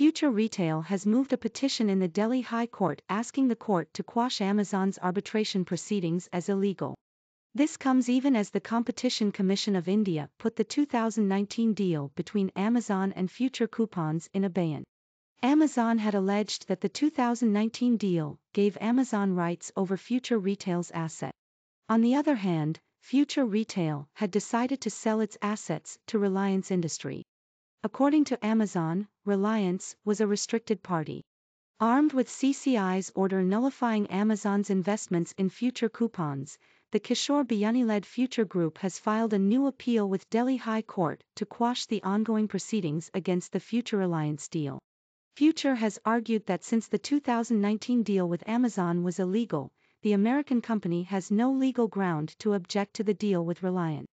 Future Retail has moved a petition in the Delhi High Court asking the court to quash Amazon's arbitration proceedings as illegal. This comes even as the Competition Commission of India put the 2019 deal between Amazon and Future Coupons in abeyance. Amazon had alleged that the 2019 deal gave Amazon rights over Future Retail's asset. On the other hand, Future Retail had decided to sell its assets to Reliance Industry. According to Amazon, Reliance was a restricted party. Armed with CCI's order nullifying Amazon's investments in future coupons, the Kishore Biyani led Future Group has filed a new appeal with Delhi High Court to quash the ongoing proceedings against the Future Reliance deal. Future has argued that since the 2019 deal with Amazon was illegal, the American company has no legal ground to object to the deal with Reliance.